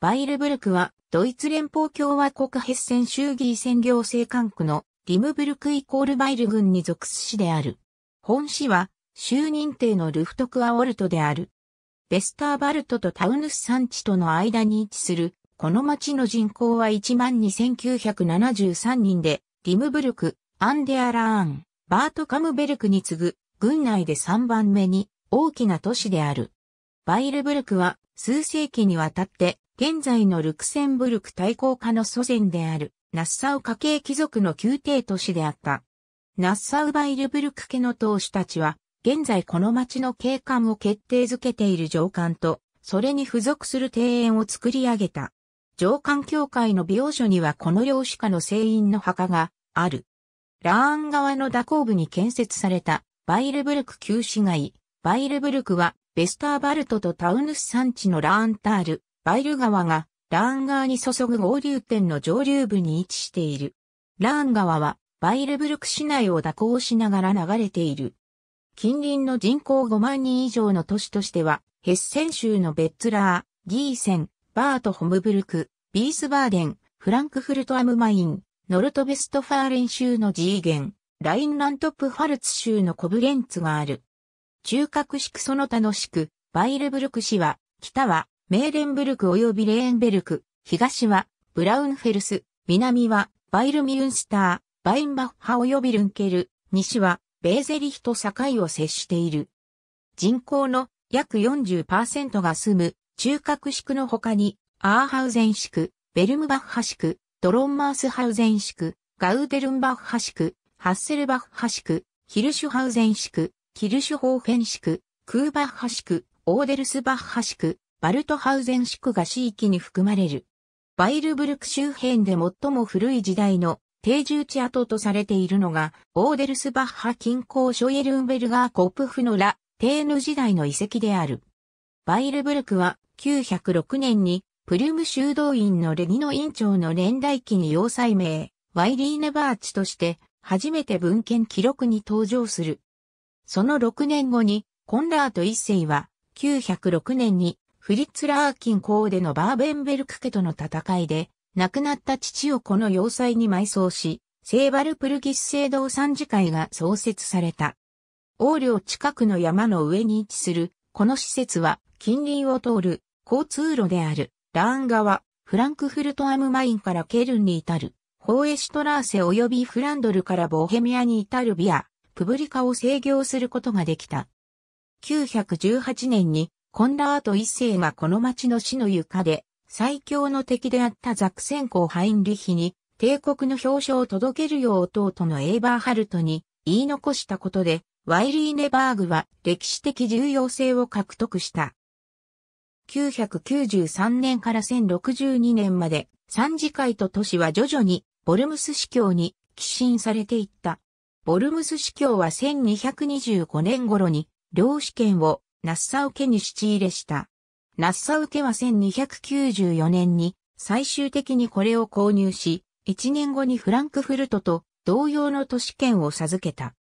バイルブルクは、ドイツ連邦共和国ヘッセン州議選行政管区のリムブルクイコールバイル郡に属す市である。本市は、州認定のルフトクアオルトである。ベスターバルトとタウヌス山地との間に位置する、この町の人口は12,973人で、リムブルク、アンデアラーン、バートカムベルクに次ぐ、郡内で3番目に大きな都市である。バイルブルクは、数世紀にわたって現在のルクセンブルク対抗下の祖先である、ナッサウ家系貴族の宮廷都市であった。ナッサウバイルブルク家の当主たちは、現在この町の景観を決定づけている上官と、それに付属する庭園を作り上げた。上官教会の容所にはこの領主家の聖院の墓がある。ラーン側の蛇行部に建設されたバイルブルク旧市街。バイルブルクはベスターバルトとタウヌス山地のラーンタール、バイル川がラーン川に注ぐ合流点の上流部に位置している。ラーン川はバイルブルク市内を蛇行しながら流れている。近隣の人口5万人以上の都市としては、ヘッセン州のベッツラー、ギーセン、バート・ホムブルク、ビースバーデン、フランクフルト・アムマイン、ノルトベストファーレン州のジーゲン、ラインラントップ・ファルツ州のコブレンツがある。中核市区その他のく、区、バイルブルク市は、北はメーレンブルク及びレーンベルク、東はブラウンフェルス、南はバイルミュンスター、バインバッハ及びルンケル、西はベーゼリヒと境を接している。人口の約40%が住む中核宿区の他に、アーハウゼン市区、ベルムバッハ市区、ドロンマースハウゼン市区、ガウデルンバッハ市区、ハッセルバッハ市区、ヒルシュハウゼン市区、キルシュホーフェン市区、クーバッハ市区、オーデルスバッハ市区、バルトハウゼン宿が市域に含まれる。バイルブルク周辺で最も古い時代の定住地跡とされているのが、オーデルスバッハ近郊ショエルンベルガーコプフのラ・テーヌ時代の遺跡である。バイルブルクは906年にプリュム修道院のレニ委院長の年代記に要塞名、ワイリーネバーチとして初めて文献記録に登場する。その6年後にコンラート一世は906年にフリッツ・ラーキン公でのバーベンベルク家との戦いで、亡くなった父をこの要塞に埋葬し、セーバルプルギス聖堂参事会が創設された。王領近くの山の上に位置する、この施設は近隣を通る交通路であるラーン川、フランクフルトアムマインからケルンに至る、ホーエシュトラーセ及びフランドルからボヘミアに至るビア、プブリカを制御することができた。918年にコンラート一世がこの町の死の床で、最強の敵であったザクセンコハインリヒに、帝国の表彰を届けるよう弟のエーバーハルトに言い残したことで、ワイリー・ネバーグは歴史的重要性を獲得した。993年から1062年まで、三次会と都市は徐々にボルムス司教に寄進されていった。ボルムス司教は1225年頃に、領主権をナッサウ家に仕入れした。ナッサウ家は1294年に最終的にこれを購入し、1年後にフランクフルトと同様の都市圏を授けた。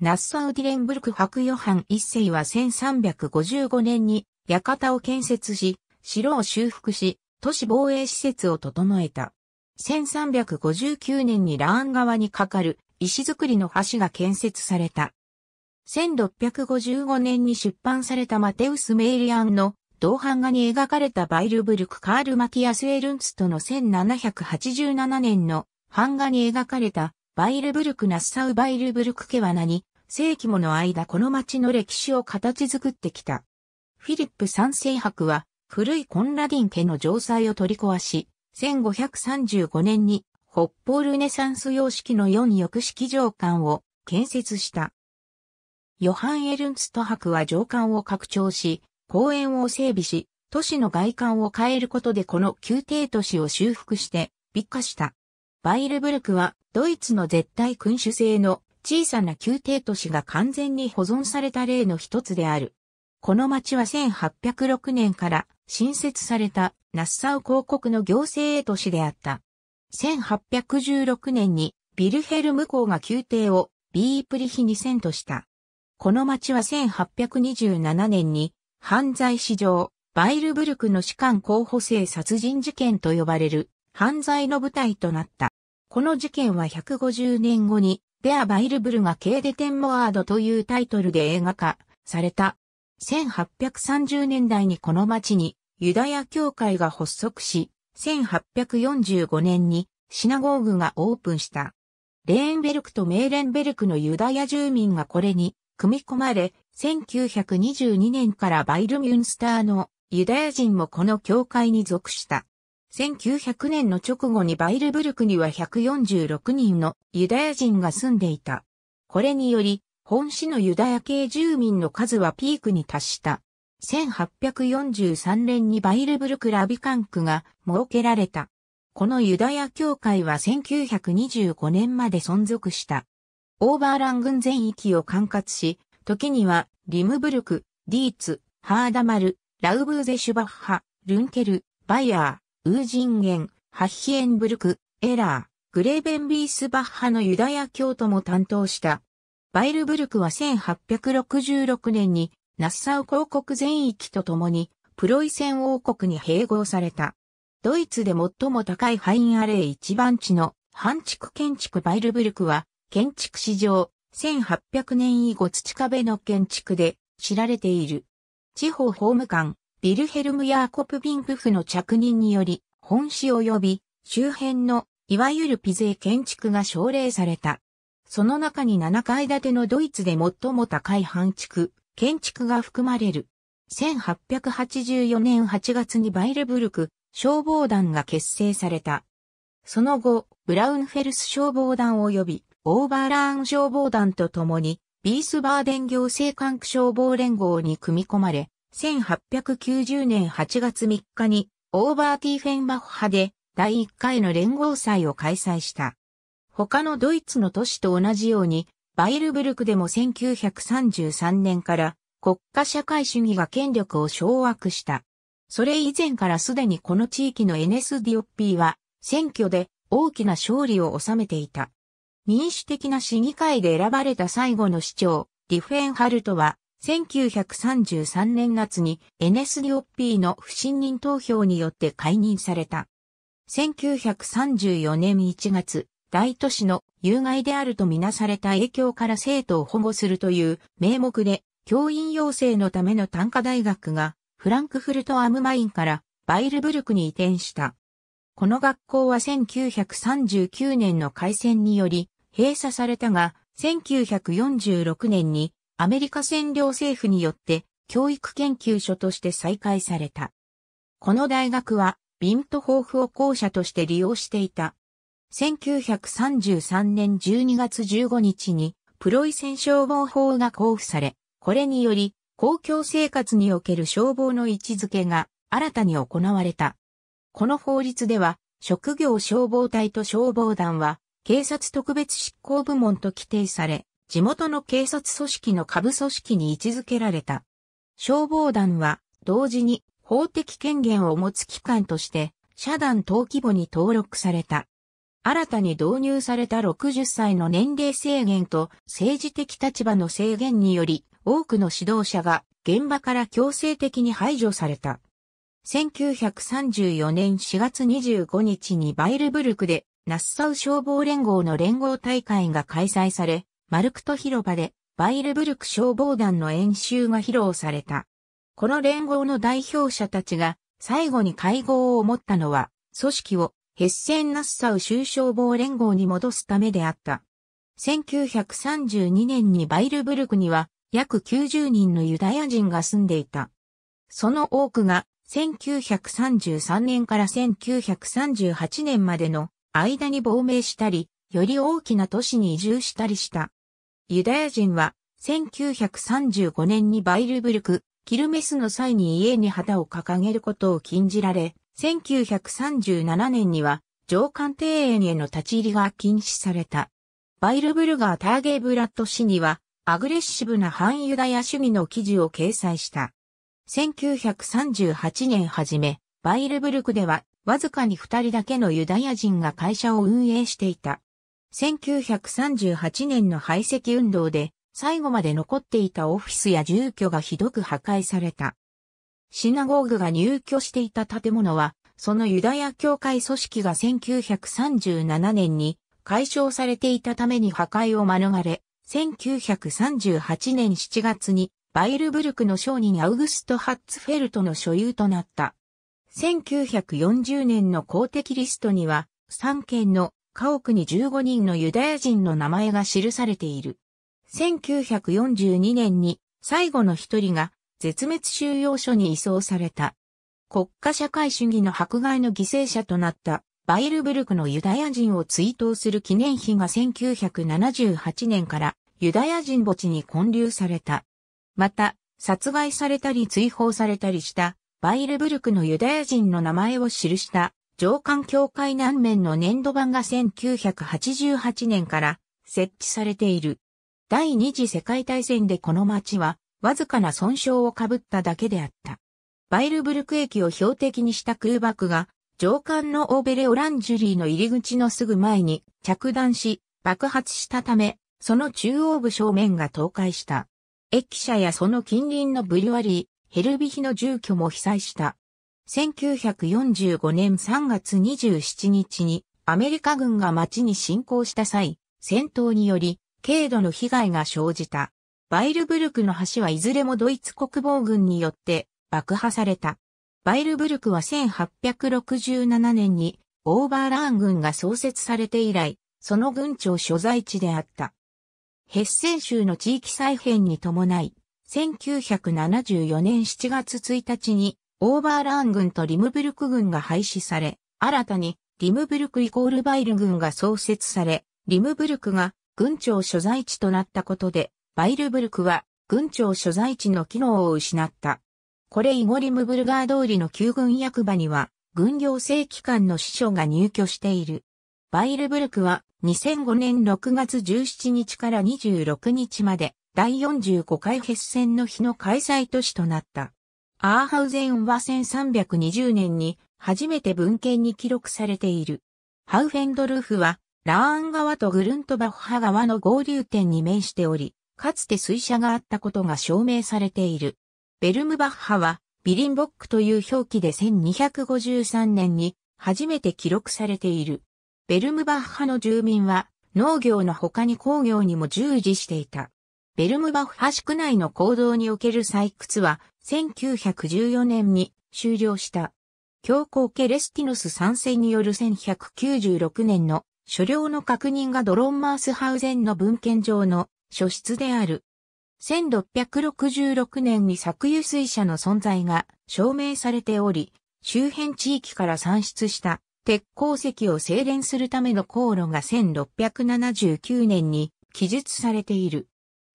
ナッサウディレンブルク伯ヨハン一世は1355年に館を建設し、城を修復し、都市防衛施設を整えた。1359年にラーン川に架かる石造りの橋が建設された。1655年に出版されたマテウス・メイリアンの銅版画に描かれたバイルブルク・カール・マティアス・エルンツとの1787年の版画に描かれたバイルブルク・ナッサウ・バイルブルク・ケワナに世紀もの間この街の歴史を形作ってきた。フィリップ三世博は古いコンラディン家の城塞を取り壊し、1535年に北方ルネサンス様式の四翼式城館を建設した。ヨハン・エルンスト博は上官を拡張し、公園を整備し、都市の外観を変えることでこの宮廷都市を修復して、美化した。バイルブルクは、ドイツの絶対君主制の小さな宮廷都市が完全に保存された例の一つである。この町は1806年から新設されたナッサウ公国の行政都市であった。1816年にビルヘルム公が宮廷をビープリヒに遷ンとした。この町は1827年に犯罪史上、バイルブルクの士官候補生殺人事件と呼ばれる犯罪の舞台となった。この事件は150年後に、デア・バイルブルがケーデテンモアードというタイトルで映画化された。1830年代にこの町にユダヤ教会が発足し、1845年にシナゴーグがオープンした。レーンベルクとメーレンベルクのユダヤ住民がこれに組み込まれ、1922年からバイルミュンスターのユダヤ人もこの教会に属した。1900年の直後にバイルブルクには146人のユダヤ人が住んでいた。これにより、本市のユダヤ系住民の数はピークに達した。1843年にバイルブルクラビカンクが設けられた。このユダヤ教会は1925年まで存続した。オーバーラン軍全域を管轄し、時には、リムブルク、ディーツ、ハーダマル、ラウブーゼシュバッハ、ルンケル、バイアー、ウージンゲン、ハッヒエンブルク、エラー、グレーベンビースバッハのユダヤ教徒も担当した。バイルブルクは1866年にナッサウ公国全域と共にプロイセン王国に併合された。ドイツで最も高いハインアレイ一番地の半築建築バイルブルクは建築史上、1800年以後土壁の建築で知られている。地方法務官、ビルヘルム・ヤーコプ・ビンプフの着任により、本市及び周辺のいわゆるピゼ建築が奨励された。その中に7階建てのドイツで最も高い半築、建築が含まれる。1884年8月にバイルブルク消防団が結成された。その後、ブラウンフェルス消防団及びオーバーラーン消防団と共に、ビースバーデン行政管区消防連合に組み込まれ、1890年8月3日に、オーバーティーフェンバッハで、第1回の連合祭を開催した。他のドイツの都市と同じように、バイルブルクでも1933年から国家社会主義が権力を掌握した。それ以前からすでにこの地域の NSDOP は選挙で大きな勝利を収めていた。民主的な市議会で選ばれた最後の市長、ディフェンハルトは、1933年夏に NSDOP オッピーの不信任投票によって解任された。1934年1月、大都市の有害であるとみなされた影響から生徒を保護するという名目で、教員養成のための短科大学がフランクフルト・アムマインからバイルブルクに移転した。この学校は1939年の開戦により閉鎖されたが、1946年にアメリカ占領政府によって教育研究所として再開された。この大学はビントホーを校舎として利用していた。1933年12月15日にプロイセン消防法が交付され、これにより公共生活における消防の位置づけが新たに行われた。この法律では職業消防隊と消防団は警察特別執行部門と規定され、地元の警察組織の下部組織に位置づけられた。消防団は、同時に法的権限を持つ機関として、社団登記簿に登録された。新たに導入された60歳の年齢制限と政治的立場の制限により、多くの指導者が現場から強制的に排除された。1934年4月25日にバイルブルクでナッサウ消防連合の連合大会が開催され、マルクト広場でバイルブルク消防団の演習が披露された。この連合の代表者たちが最後に会合を持ったのは、組織をヘッセン・ナッサウ州消防連合に戻すためであった。1932年にバイルブルクには約90人のユダヤ人が住んでいた。その多くが1933年から1938年までの間に亡命したり、より大きな都市に移住したりした。ユダヤ人は、1935年にバイルブルク、キルメスの際に家に旗を掲げることを禁じられ、1937年には上官庭園への立ち入りが禁止された。バイルブルガー・ターゲーブラッド氏には、アグレッシブな反ユダヤ主義の記事を掲載した。1938年初め、バイルブルクではわずかに二人だけのユダヤ人が会社を運営していた。1938年の排斥運動で最後まで残っていたオフィスや住居がひどく破壊された。シナゴーグが入居していた建物は、そのユダヤ教会組織が1937年に解消されていたために破壊を免れ、1938年7月にバイルブルクの商人アウグスト・ハッツフェルトの所有となった。1940年の公的リストには、3件の家屋に15人のユダヤ人の名前が記されている。1942年に最後の一人が絶滅収容所に移送された。国家社会主義の迫害の犠牲者となったバイルブルクのユダヤ人を追悼する記念碑が1978年からユダヤ人墓地に建立された。また、殺害されたり追放されたりしたバイルブルクのユダヤ人の名前を記した上官教会南面の粘土板が1988年から設置されている。第二次世界大戦でこの町はわずかな損傷をかぶっただけであった。バイルブルク駅を標的にした空爆が上官のオーベレ・オランジュリーの入り口のすぐ前に着弾し爆発したため、その中央部正面が倒壊した。駅舎やその近隣のブリュワリヘルビヒの住居も被災した。1945年3月27日にアメリカ軍が町に侵攻した際、戦闘により軽度の被害が生じた。バイルブルクの橋はいずれもドイツ国防軍によって爆破された。バイルブルクは1867年にオーバーラーン軍が創設されて以来、その軍庁所在地であった。ヘッセン州の地域再編に伴い、1974年7月1日に、オーバーラーン軍とリムブルク軍が廃止され、新たにリムブルクイコールバイル軍が創設され、リムブルクが軍庁所在地となったことで、バイルブルクは軍庁所在地の機能を失った。これ以後リムブルガー通りの旧軍役場には、軍行政機関の司書が入居している。バイルブルクは2005年6月17日から26日まで第45回決戦の日の開催都市となった。アーハウゼンは1320年に初めて文献に記録されている。ハウフェンドルフはラーン川とグルントバッハ川の合流点に面しており、かつて水車があったことが証明されている。ベルムバッハはビリンボックという表記で1253年に初めて記録されている。ベルムバッハの住民は農業の他に工業にも従事していた。ベルムバッハ市ク内の行動における採掘は1914年に終了した。教皇ケレスティノス参戦による1196年の所領の確認がドロンマースハウゼンの文献上の書室である。1666年に搾油水車の存在が証明されており、周辺地域から産出した鉄鉱石を精錬するための航路が1679年に記述されている。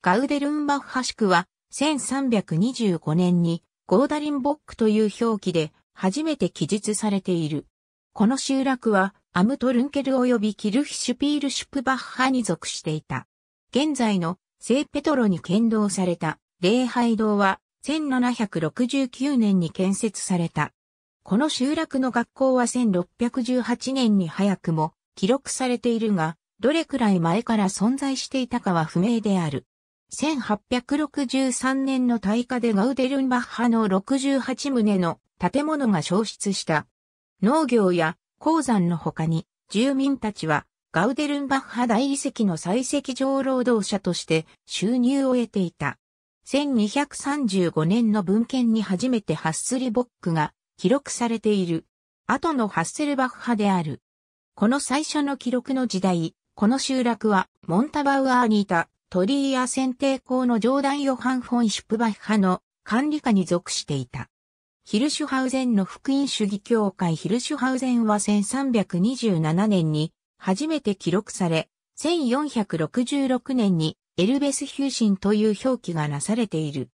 ガウデルンバッハ宿は、1325年にゴーダリンボックという表記で初めて記述されている。この集落はアムトルンケル及びキルヒシュピールシュプバッハに属していた。現在の聖ペトロに建造された礼拝堂は1769年に建設された。この集落の学校は1618年に早くも記録されているが、どれくらい前から存在していたかは不明である。1863年の大火でガウデルンバッハの68棟の建物が消失した。農業や鉱山の他に住民たちはガウデルンバッハ大遺跡の採石場労働者として収入を得ていた。1235年の文献に初めてハッスリボックが記録されている。後のハッセルバッハである。この最初の記録の時代、この集落はモンタバウアーにいた鳥居や選定校の上段ヨハン・フォン・シュプバッハの管理下に属していた。ヒルシュハウゼンの福音主義教会ヒルシュハウゼンは1327年に初めて記録され、1466年にエルベス・ヒューシンという表記がなされている。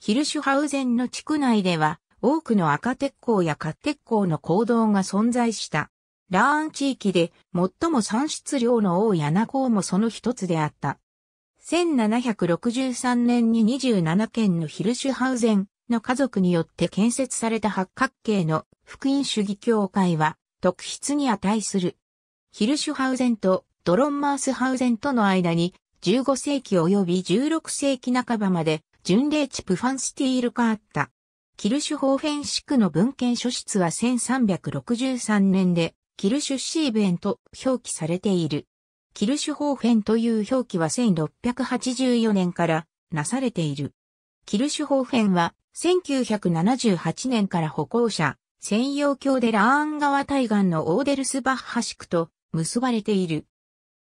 ヒルシュハウゼンの地区内では多くの赤鉄鋼や褐鉄鋼の行動が存在した。ラーン地域で最も産出量の多い穴鋼もその一つであった。1763年に27件のヒルシュハウゼンの家族によって建設された八角形の福音主義教会は特筆に値する。ヒルシュハウゼンとドロンマースハウゼンとの間に15世紀及び16世紀半ばまで巡礼地プファンスティールがあった。キルシュホーフェン地区の文献書室は1363年でキルシュシーベンと表記されている。キルシュホーフェンという表記は1684年からなされている。キルシュホーフェンは1978年から歩行者、専用橋でラーン川対岸のオーデルスバッハ地区と結ばれている。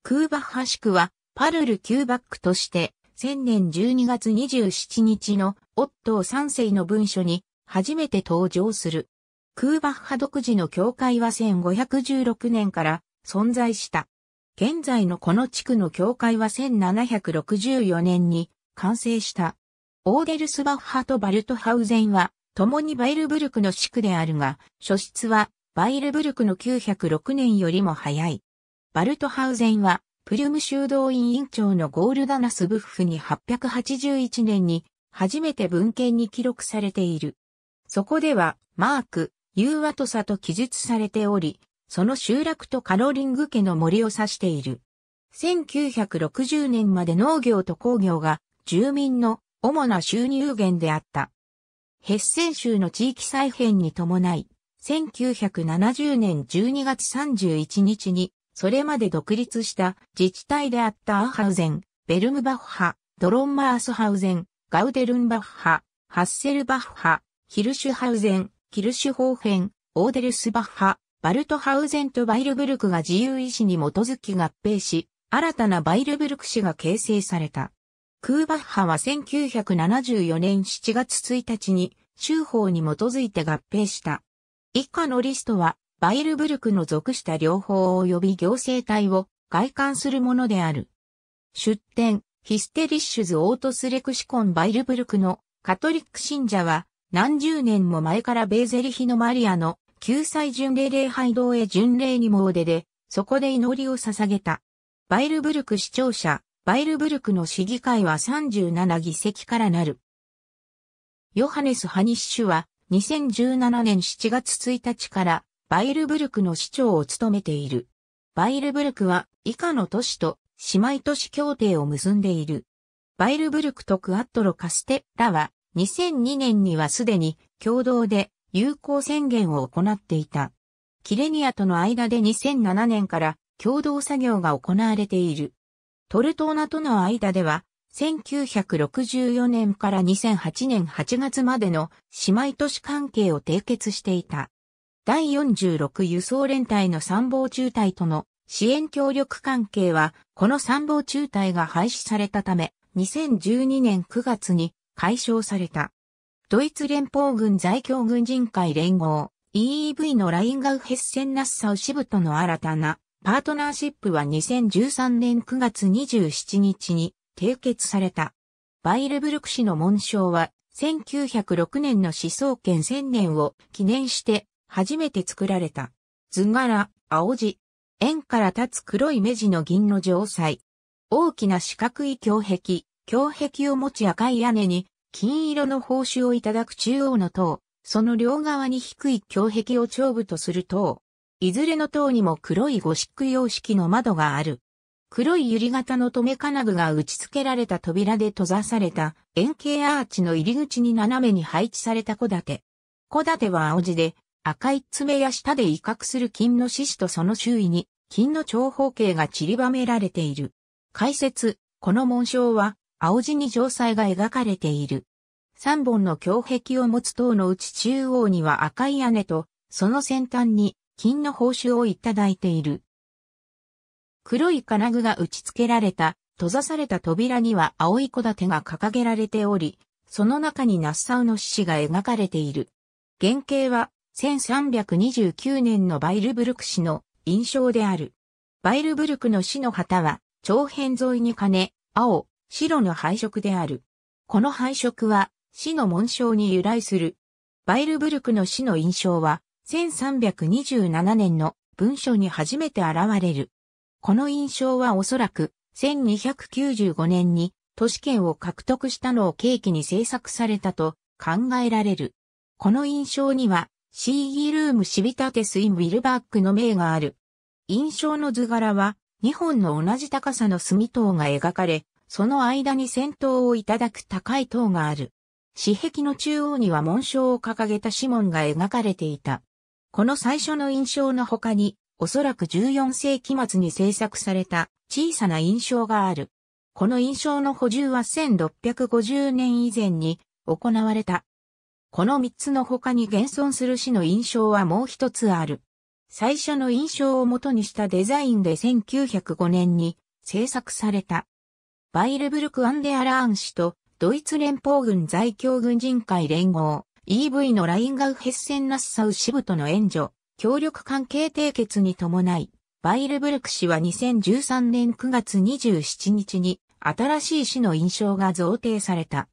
クーバッハ地区はパルル・キューバックとして1000年12月27日のオットー3世の文書に初めて登場する。クーバッハ独自の教会は1516年から存在した。現在のこの地区の教会は1764年に完成した。オーデルスバッハとバルトハウゼンは、共にバイルブルクの地区であるが、初出はバイルブルクの906年よりも早い。バルトハウゼンは、プリュム修道院院長のゴールダナスブッフに881年に初めて文献に記録されている。そこでは、マーク、融和と差と記述されており、その集落とカロリング家の森を指している。1960年まで農業と工業が住民の主な収入源であった。ヘッセン州の地域再編に伴い、1970年12月31日に、それまで独立した自治体であったアハウゼン、ベルムバッハ、ドロンマースハウゼン、ガウデルンバッハ、ハッセルバッハ、ヒルシュハウゼン、キルシュホーフェン、オーデルスバッハ、バルトハウゼンとバイルブルクが自由意志に基づき合併し、新たなバイルブルク市が形成された。クーバッハは1974年7月1日に、州法に基づいて合併した。以下のリストは、バイルブルクの属した両方及び行政体を外観するものである。出典、ヒステリッシュズ・オートスレクシコン・バイルブルクのカトリック信者は何十年も前からベーゼリヒのマリアの救済巡礼礼拝堂へ巡礼におでで、そこで祈りを捧げた。バイルブルク市長者、バイルブルクの市議会は37議席からなる。ヨハネス・ハニッシュは2017年7月1日からバイルブルクの市長を務めている。バイルブルクは以下の都市と姉妹都市協定を結んでいる。バイルブルクとクアットロ・カステッラは2002年にはすでに共同で友好宣言を行っていた。キレニアとの間で2007年から共同作業が行われている。トルトーナとの間では、1964年から2008年8月までの姉妹都市関係を締結していた。第46輸送連隊の参謀中隊との支援協力関係は、この参謀中隊が廃止されたため、2012年9月に解消された。ドイツ連邦軍在京軍人会連合 EEV のラインガウヘッセンナッサウ支部との新たなパートナーシップは2013年9月27日に締結された。バイルブルク氏の紋章は1906年の思想権1000年を記念して初めて作られた。図柄、青地。円から立つ黒い目地の銀の城塞。大きな四角い胸壁、胸壁を持ち赤い屋根に金色の報酬をいただく中央の塔、その両側に低い胸壁を頂部とする塔。いずれの塔にも黒いゴシック様式の窓がある。黒い百合型の留め金具が打ち付けられた扉で閉ざされた円形アーチの入り口に斜めに配置された小建。小建は青地で赤い爪や舌で威嚇する金の獅子とその周囲に金の長方形が散りばめられている。解説、この紋章は青地に城塞が描かれている。3本の胸壁を持つ塔のうち中央には赤い屋根と、その先端に金の報酬をいただいている。黒い金具が打ち付けられた、閉ざされた扉には青い小立が掲げられており、その中にナッサウの獅子が描かれている。原型は1329年のバイルブルク氏の印象である。バイルブルクの死の旗は、長辺沿いに金、青、白の配色である。この配色は、死の紋章に由来する。バイルブルクの死の印象は、1327年の文書に初めて現れる。この印象はおそらく、1295年に都市圏を獲得したのを契機に制作されたと考えられる。この印象には、シーギルームシビタテスイン・ウィルバックの名がある。印象の図柄は、2本の同じ高さの墨塔が描かれ、その間に先頭をいただく高い塔がある。紙壁の中央には紋章を掲げた指紋が描かれていた。この最初の印象の他に、おそらく14世紀末に制作された小さな印象がある。この印象の補充は1650年以前に行われた。この3つの他に現存する詩の印象はもう一つある。最初の印象を元にしたデザインで1905年に制作された。バイルブルク・アンデアラーン氏と、ドイツ連邦軍在京軍人会連合、EV のラインガウヘッセン・ナッサウ支部との援助、協力関係締結に伴い、バイルブルク氏は2013年9月27日に新しい市の印象が贈呈された。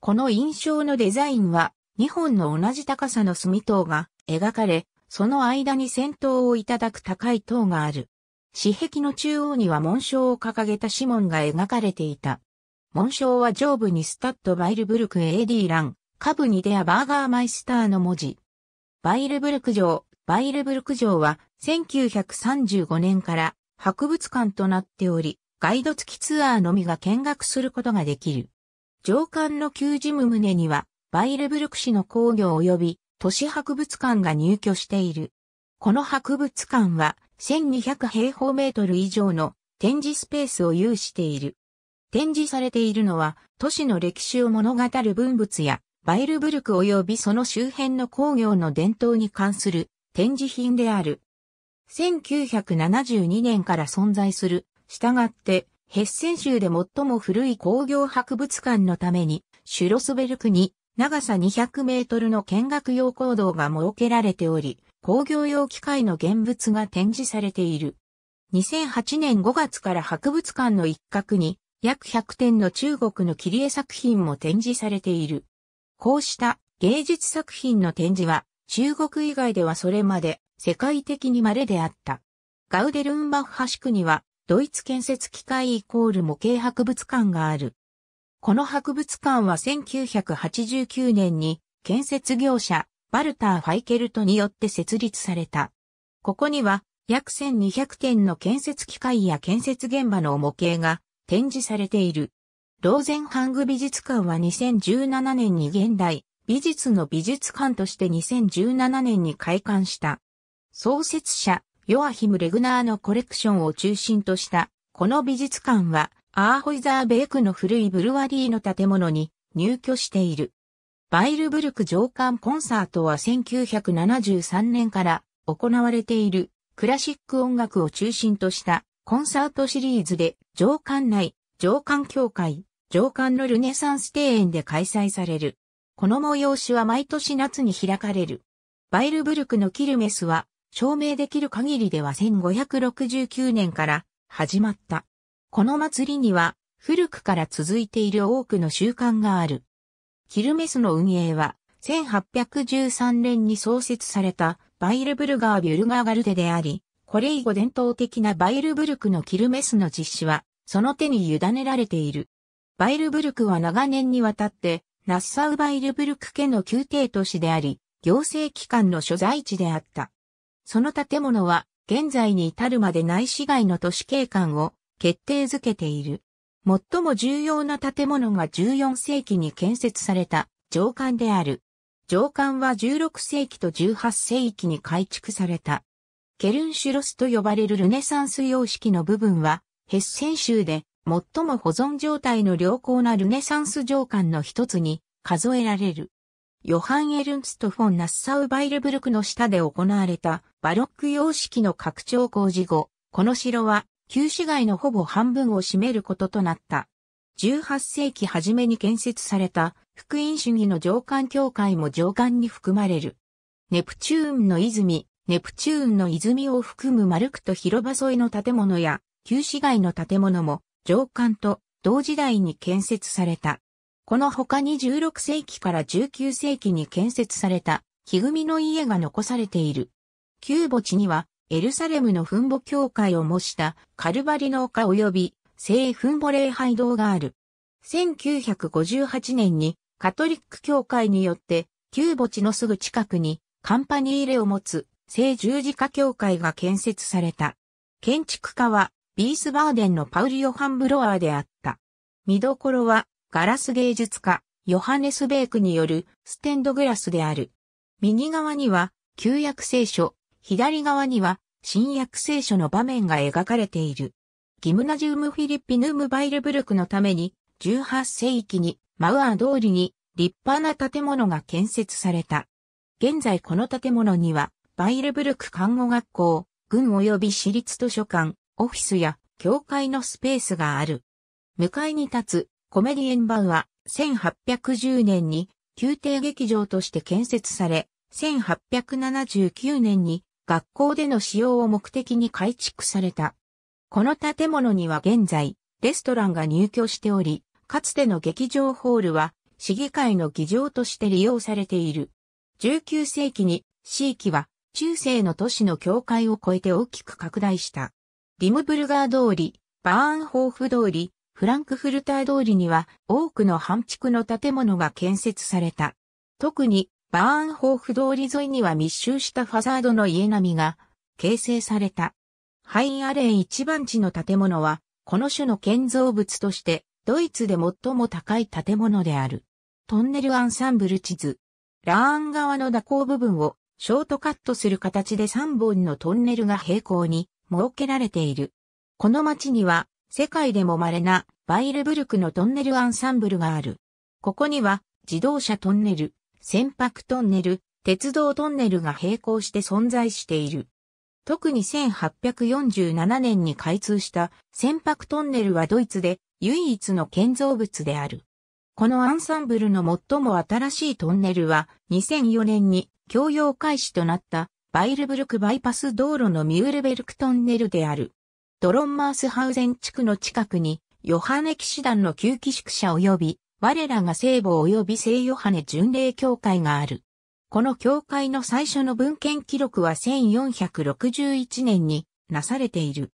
この印象のデザインは2本の同じ高さの墨塔が描かれ、その間に先頭をいただく高い塔がある。紙壁の中央には紋章を掲げた指紋が描かれていた。紋章は上部にスタッドバイルブルク AD ラン、下部にデアバーガーマイスターの文字。バイルブルク城、バイルブルク城は1935年から博物館となっており、ガイド付きツアーのみが見学することができる。上官の旧事務棟には、バイルブルク市の工業及び都市博物館が入居している。この博物館は1200平方メートル以上の展示スペースを有している。展示されているのは都市の歴史を物語る文物やバイルブルク及びその周辺の工業の伝統に関する展示品である。1972年から存在する。したがって、ヘッセン州で最も古い工業博物館のために、シュロスベルクに長さ200メートルの見学用行動が設けられており、工業用機械の現物が展示されている。2008年5月から博物館の一角に約100点の中国の切り絵作品も展示されている。こうした芸術作品の展示は中国以外ではそれまで世界的に稀であった。ガウデルンバッハ地区にはドイツ建設機械イコール模型博物館がある。この博物館は1989年に建設業者バルター・ファイケルトによって設立された。ここには約1200点の建設機械や建設現場の模型が展示されている。ローゼンハング美術館は2017年に現代美術の美術館として2017年に開館した。創設者、ヨアヒム・レグナーのコレクションを中心とした、この美術館は、アーホイザーベイクの古いブルワリーの建物に入居している。バイルブルク上官コンサートは1973年から行われているクラシック音楽を中心としたコンサートシリーズで上官内、上官協会、上官のルネサンス庭園で開催される。この催しは毎年夏に開かれる。バイルブルクのキルメスは証明できる限りでは1569年から始まった。この祭りには古くから続いている多くの習慣がある。キルメスの運営は、1813年に創設されたバイルブルガー・ビュルガーガルデであり、これ以後伝統的なバイルブルクのキルメスの実施は、その手に委ねられている。バイルブルクは長年にわたって、ナッサウ・バイルブルク家の宮廷都市であり、行政機関の所在地であった。その建物は、現在に至るまで内市街の都市景観を決定づけている。最も重要な建物が14世紀に建設された上館である。上館は16世紀と18世紀に改築された。ケルンシュロスと呼ばれるルネサンス様式の部分は、ヘッセン州で最も保存状態の良好なルネサンス上館の一つに数えられる。ヨハン・エルンスト・フォン・ナッサウ・バイルブルクの下で行われたバロック様式の拡張工事後、この城は旧市街のほぼ半分を占めることとなった。18世紀初めに建設された福音主義の上官教会も上官に含まれる。ネプチューンの泉、ネプチューンの泉を含む丸くと広場沿いの建物や旧市街の建物も上官と同時代に建設された。この他に16世紀から19世紀に建設された木組みの家が残されている。旧墓地にはエルサレムの墳墓教会を模したカルバリの丘及び聖墳墓礼拝堂がある。1958年にカトリック教会によって旧墓地のすぐ近くにカンパニーレを持つ聖十字架教会が建設された。建築家はビースバーデンのパウリ・ヨハン・ブロアーであった。見どころはガラス芸術家ヨハネス・ベークによるステンドグラスである。右側には旧約聖書左側には新約聖書の場面が描かれている。ギムナジウムフィリッピヌムバイルブルクのために18世紀にマウアー通りに立派な建物が建設された。現在この建物にはバイルブルク看護学校、軍及び私立図書館、オフィスや教会のスペースがある。向かいに立つコメディエンバウは1810年に宮廷劇場として建設され、1879年に学校での使用を目的に改築された。この建物には現在、レストランが入居しており、かつての劇場ホールは、市議会の議場として利用されている。19世紀に、市域は、中世の都市の境界を越えて大きく拡大した。リムブルガー通り、バーンホーフ通り、フランクフルター通りには多くの半築の建物が建設された。特にバーンホーフ通り沿いには密集したファサードの家並みが形成された。ハインアレン一番地の建物は、この種の建造物として、ドイツで最も高い建物である。トンネルアンサンブル地図。ラーン側の蛇行部分をショートカットする形で3本のトンネルが平行に設けられている。この街には世界でも稀なバイルブルクのトンネルアンサンブルがある。ここには自動車トンネル、船舶トンネル、鉄道トンネルが並行して存在している。特に1847年に開通した船舶トンネルはドイツで唯一の建造物である。このアンサンブルの最も新しいトンネルは2004年に供用開始となったバイルブルクバイパス道路のミュールベルクトンネルである。ドロンマースハウゼン地区の近くにヨハネ騎士団の旧寄宿舎及び我らが聖母及び聖ヨハネ巡礼教会がある。この教会の最初の文献記録は1461年になされている。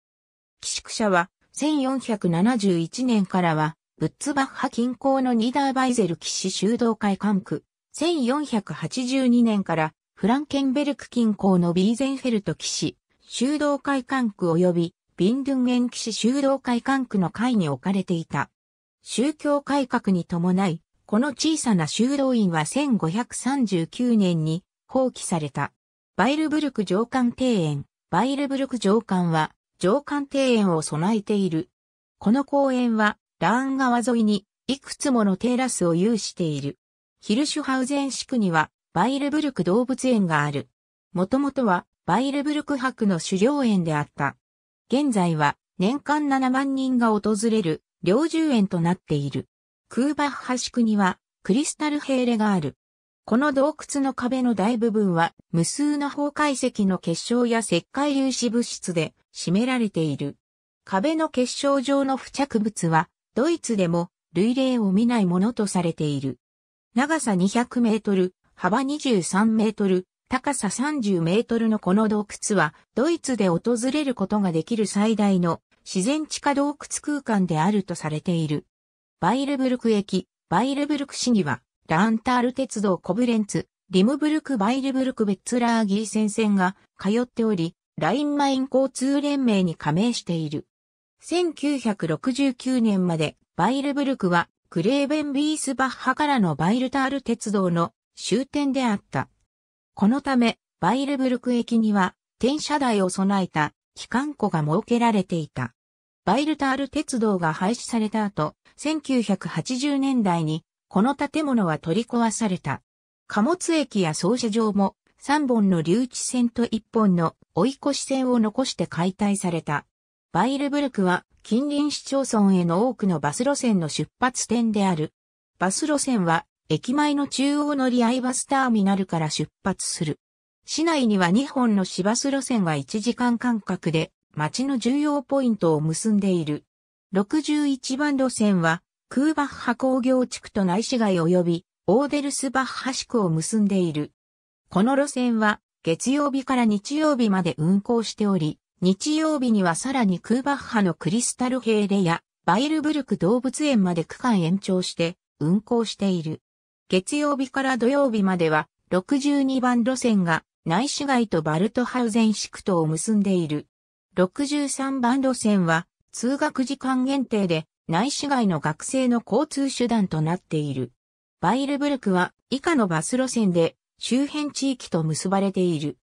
寄宿舎は1471年からは、ブッツバッハ近郊のニダーバイゼル騎士修道会管区、1482年からフランケンベルク近郊のビーゼンフェルト騎士修道会管区及びビンドゥンゲン騎士修道会管区の会に置かれていた。宗教改革に伴い、この小さな修道院は1539年に放棄された。バイルブルク上官庭園。バイルブルク上官は上官庭園を備えている。この公園はラーン川沿いにいくつものテラスを有している。ヒルシュハウゼン地区にはバイルブルク動物園がある。もともとはバイルブルク博の狩猟園であった。現在は年間7万人が訪れる領住園となっている。空爆バッハ区にはクリスタルヘーレがある。この洞窟の壁の大部分は無数の崩壊石の結晶や石灰粒子物質で占められている。壁の結晶状の付着物はドイツでも類例を見ないものとされている。長さ200メートル、幅23メートル、高さ30メートルのこの洞窟はドイツで訪れることができる最大の自然地下洞窟空間であるとされている。バイルブルク駅、バイルブルク市には、ランタール鉄道コブレンツ、リムブルク・バイルブルク・ベッツラーギー戦線が通っており、ラインマイン交通連盟に加盟している。1969年までバイルブルクはクレーベンビースバッハからのバイルタール鉄道の終点であった。このため、バイルブルク駅には転車台を備えた機関庫が設けられていた。バイルタール鉄道が廃止された後、1980年代にこの建物は取り壊された。貨物駅や操車場も3本の留置線と1本の追い越し線を残して解体された。バイルブルクは近隣市町村への多くのバス路線の出発点である。バス路線は駅前の中央乗り合いバスターミナルから出発する。市内には2本の市バス路線が1時間間隔で町の重要ポイントを結んでいる。61番路線は、クーバッハ工業地区と内市街及び、オーデルスバッハ市区を結んでいる。この路線は、月曜日から日曜日まで運行しており、日曜日にはさらにクーバッハのクリスタルヘーレや、バイルブルク動物園まで区間延長して、運行している。月曜日から土曜日までは、62番路線が、内市街とバルトハウゼン市区とを結んでいる。63番路線は通学時間限定で内市街の学生の交通手段となっている。バイルブルクは以下のバス路線で周辺地域と結ばれている。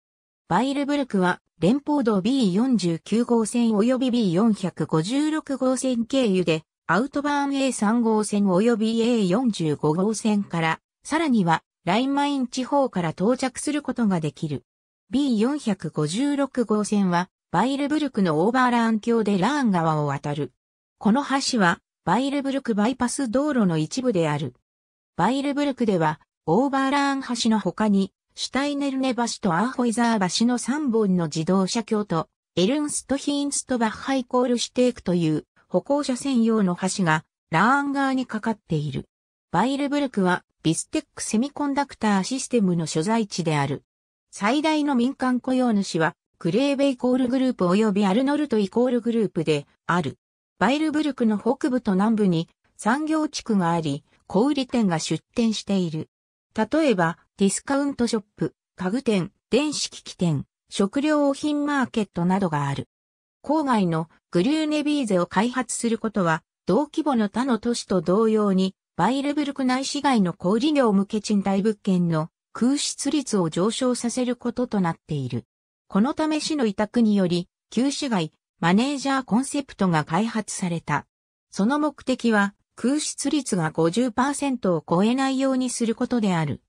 バイルブルクは連邦道 B49 号線及び B456 号線経由でアウトバーン A3 号線及び A45 号線からさらにはラインマイン地方から到着することができる。B456 号線はバイルブルクのオーバーラーン橋でラーン川を渡る。この橋は、バイルブルクバイパス道路の一部である。バイルブルクでは、オーバーラーン橋の他に、シュタイネルネ橋とアーホイザー橋の3本の自動車橋と、エルンストヒーンストバッハイコールシュテークという歩行者専用の橋がラーン側にかかっている。バイルブルクはビステックセミコンダクターシステムの所在地である。最大の民間雇用主はクレーベイコールグループ及びアルノルトイコールグループである。バイルブルクの北部と南部に産業地区があり、小売店が出店している。例えば、ディスカウントショップ、家具店、電子機器店、食料品マーケットなどがある。郊外のグリューネビーゼを開発することは、同規模の他の都市と同様に、バイルブルク内市外の小売業向け賃貸物件の空室率を上昇させることとなっている。このため市の委託により、旧市街、マネージャーコンセプトが開発された。その目的は、空室率が50%を超えないようにすることである。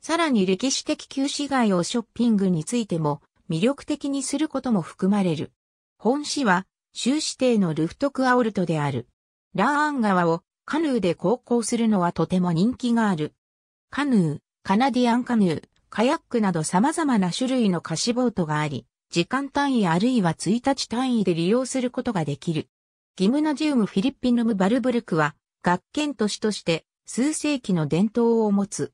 さらに歴史的旧市街をショッピングについても魅力的にすることも含まれる。本市は、州指定のルフトクアオルトである。ラーアン川をカヌーで航行するのはとても人気がある。カヌー、カナディアンカヌー、カヤックなど様々な種類の貸しボートがあり、時間単位あるいは1日単位で利用することができる。ギムナジウムフィリピンのムバルブルクは、学研都市として数世紀の伝統を持つ。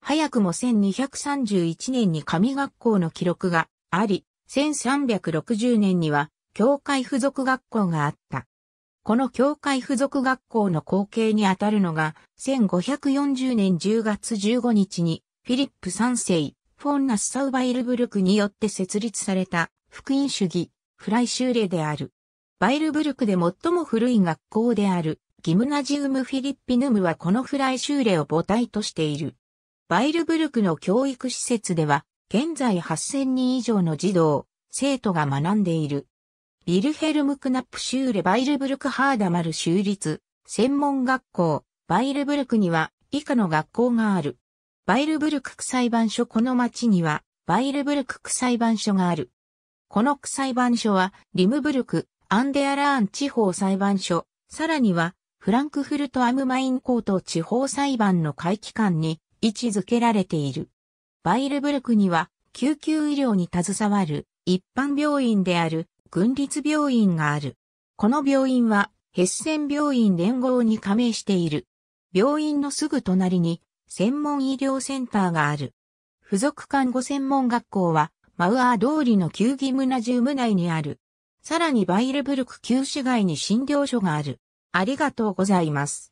早くも1231年に神学校の記録があり、1360年には教会付属学校があった。この教会付属学校の後継にあたるのが、1540年10月15日にフィリップ三世、フォンナス・サウバイルブルクによって設立された、福音主義、フライ修レである。バイルブルクで最も古い学校である、ギムナジウム・フィリッピヌムはこのフライ修レを母体としている。バイルブルクの教育施設では、現在8000人以上の児童、生徒が学んでいる。ビルヘルム・クナップシューレ・バイルブルク・ハーダマル州立、専門学校、バイルブルクには以下の学校がある。バイルブルク区裁判所この町には、バイルブルク区裁判所がある。この区裁判所は、リムブルク、アンデアラーン地方裁判所、さらには、フランクフルトアムマインコート地方裁判の会期間に位置づけられている。バイルブルクには、救急医療に携わる一般病院である軍立病院がある。この病院は、ヘッセン病院連合に加盟している。病院のすぐ隣に専門医療センターがある。付属看護専門学校は、マウアー通りの旧技ムナジウム内にある。さらにバイルブルク旧市街に診療所がある。ありがとうございます。